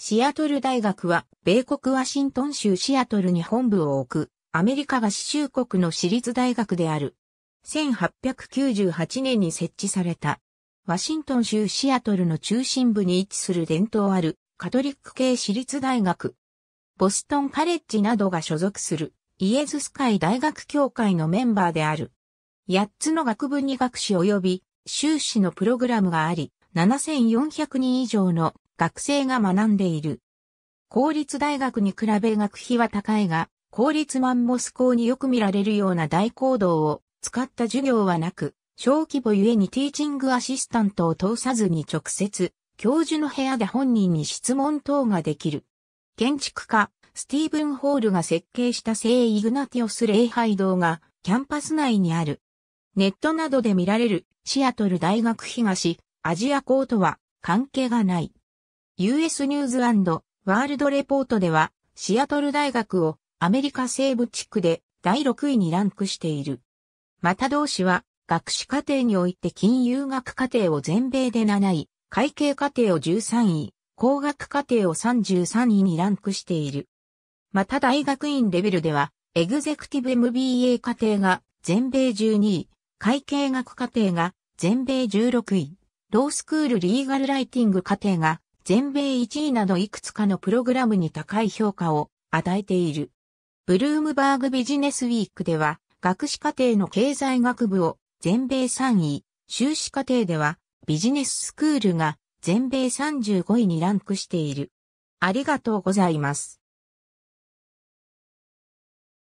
シアトル大学は、米国ワシントン州シアトルに本部を置く、アメリカ合衆国の私立大学である。1898年に設置された。ワシントン州シアトルの中心部に位置する伝統ある、カトリック系私立大学。ボストンカレッジなどが所属する、イエズス会大学協会のメンバーである。8つの学部に学士及び、修士のプログラムがあり、7400人以上の学生が学んでいる。公立大学に比べ学費は高いが、公立マンモス校によく見られるような大講堂を使った授業はなく、小規模ゆえにティーチングアシスタントを通さずに直接、教授の部屋で本人に質問等ができる。建築家、スティーブン・ホールが設計した聖イグナティオス礼拝堂がキャンパス内にある。ネットなどで見られるシアトル大学東アジア校とは関係がない。US ニューズワールドレポートでは、シアトル大学をアメリカ西部地区で第6位にランクしている。また同氏は、学士課程において金融学課程を全米で7位、会計課程を13位、工学課程を33位にランクしている。また大学院レベルでは、エグゼクティブ MBA 課程が全米12位、会計学課程が全米16位、ロースクールリーガルライティング課程が全米1位などいくつかのプログラムに高い評価を与えている。ブルームバーグビジネスウィークでは、学士課程の経済学部を全米3位、修士課程ではビジネススクールが全米35位にランクしている。ありがとうございます。